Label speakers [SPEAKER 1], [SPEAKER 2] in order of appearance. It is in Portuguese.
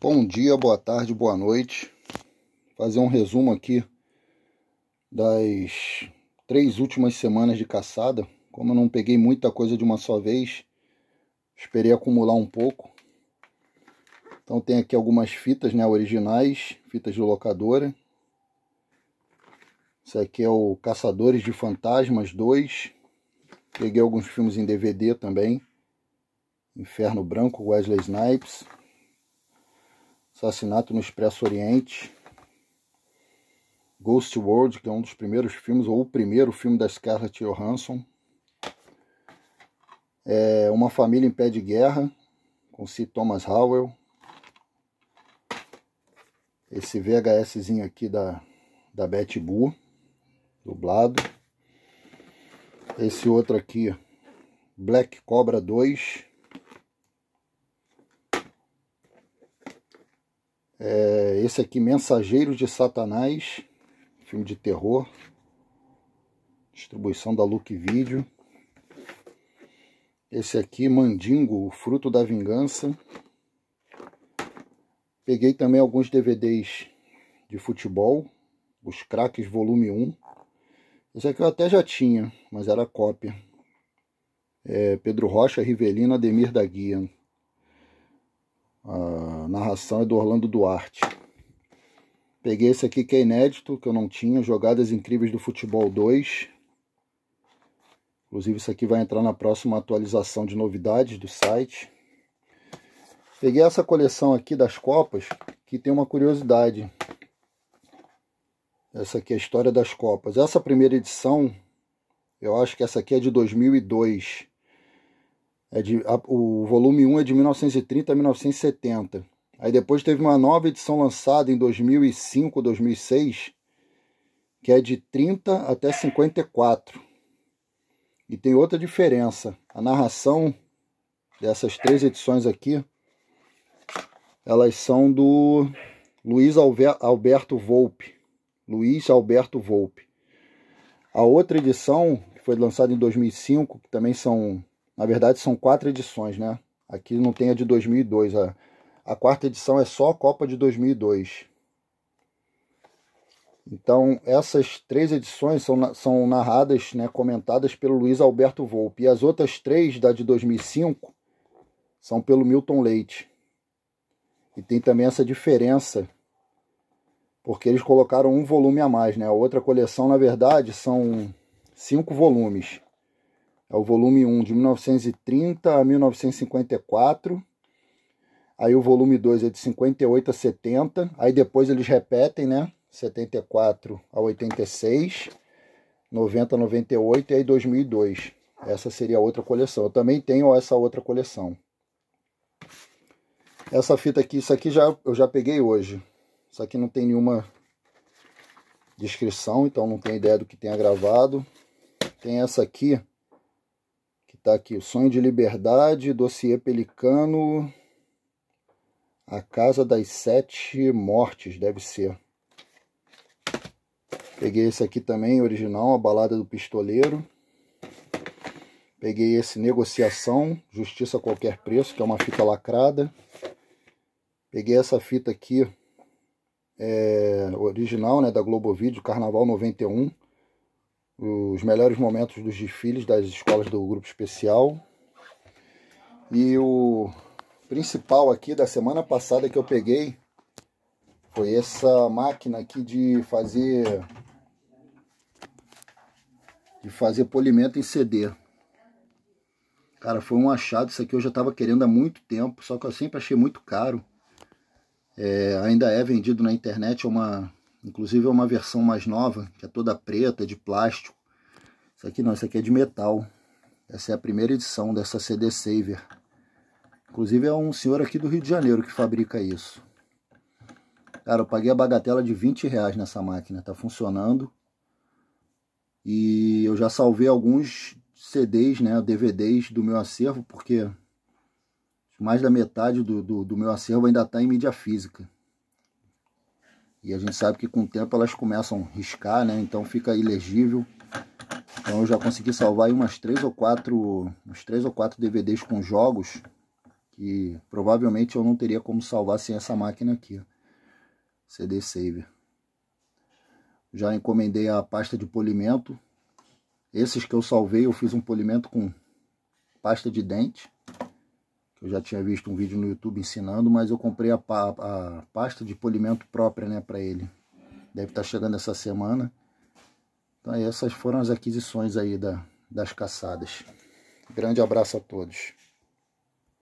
[SPEAKER 1] Bom dia, boa tarde, boa noite. fazer um resumo aqui das três últimas semanas de caçada. Como eu não peguei muita coisa de uma só vez, esperei acumular um pouco. Então tem aqui algumas fitas, né, originais, fitas de locadora. Isso aqui é o Caçadores de Fantasmas 2. Peguei alguns filmes em DVD também. Inferno Branco, Wesley Snipes. Assassinato no Expresso Oriente, Ghost World, que é um dos primeiros filmes, ou o primeiro filme da Scarlett Johansson, é Uma Família em Pé de Guerra, com C. Thomas Howell, esse VHSzinho aqui da, da Bet Boo dublado, esse outro aqui, Black Cobra 2, É, esse aqui, Mensageiros de Satanás, filme de terror, distribuição da Look Video. Esse aqui, Mandingo, o Fruto da Vingança. Peguei também alguns DVDs de futebol, Os Craques Volume 1. Esse aqui eu até já tinha, mas era cópia. É, Pedro Rocha, Rivelino, Ademir da Guia. A narração é do Orlando Duarte. Peguei esse aqui que é inédito, que eu não tinha, Jogadas Incríveis do Futebol 2. Inclusive isso aqui vai entrar na próxima atualização de novidades do site. Peguei essa coleção aqui das Copas, que tem uma curiosidade. Essa aqui é a história das Copas. Essa primeira edição, eu acho que essa aqui é de 2002. É de, a, o volume 1 é de 1930 a 1970. Aí depois teve uma nova edição lançada em 2005, 2006, que é de 30 até 54. E tem outra diferença. A narração dessas três edições aqui, elas são do Luiz Alberto Volpe. Luiz Alberto Volpe. A outra edição, que foi lançada em 2005, que também são na verdade, são quatro edições, né? Aqui não tem a de 2002. A, a quarta edição é só a Copa de 2002. Então, essas três edições são, são narradas, né, comentadas pelo Luiz Alberto Volpe. E as outras três, da de 2005, são pelo Milton Leite. E tem também essa diferença, porque eles colocaram um volume a mais. Né? A outra coleção, na verdade, são cinco volumes. É o volume 1, de 1930 a 1954. Aí o volume 2 é de 58 a 70. Aí depois eles repetem, né? 74 a 86, 90 a 98 e aí 2002. Essa seria a outra coleção. Eu também tenho essa outra coleção. Essa fita aqui, isso aqui já, eu já peguei hoje. Isso aqui não tem nenhuma descrição, então não tem ideia do que tenha gravado. Tem essa aqui, tá aqui, o Sonho de Liberdade, Dossiê Pelicano, A Casa das Sete Mortes, deve ser. Peguei esse aqui também, original, A Balada do Pistoleiro. Peguei esse Negociação, Justiça a Qualquer Preço, que é uma fita lacrada. Peguei essa fita aqui, é, original, né, da Globo Vídeo, Carnaval 91 os melhores momentos dos desfiles das escolas do grupo especial. E o principal aqui da semana passada que eu peguei foi essa máquina aqui de fazer de fazer polimento em CD. Cara, foi um achado, isso aqui eu já estava querendo há muito tempo, só que eu sempre achei muito caro. É, ainda é vendido na internet, é uma Inclusive é uma versão mais nova, que é toda preta, de plástico. Isso aqui não, isso aqui é de metal. Essa é a primeira edição dessa CD Saver. Inclusive é um senhor aqui do Rio de Janeiro que fabrica isso. Cara, eu paguei a bagatela de 20 reais nessa máquina, tá funcionando. E eu já salvei alguns CDs, né, DVDs do meu acervo, porque mais da metade do, do, do meu acervo ainda está em mídia física. E a gente sabe que com o tempo elas começam a riscar, né? Então fica ilegível. Então eu já consegui salvar umas três ou quatro, uns três ou quatro DVDs com jogos que provavelmente eu não teria como salvar sem essa máquina aqui, CD Saver. Já encomendei a pasta de polimento. Esses que eu salvei, eu fiz um polimento com pasta de dente que eu já tinha visto um vídeo no YouTube ensinando, mas eu comprei a, a pasta de polimento própria, né, para ele. Deve estar tá chegando essa semana. Então essas foram as aquisições aí da, das caçadas. Grande abraço a todos.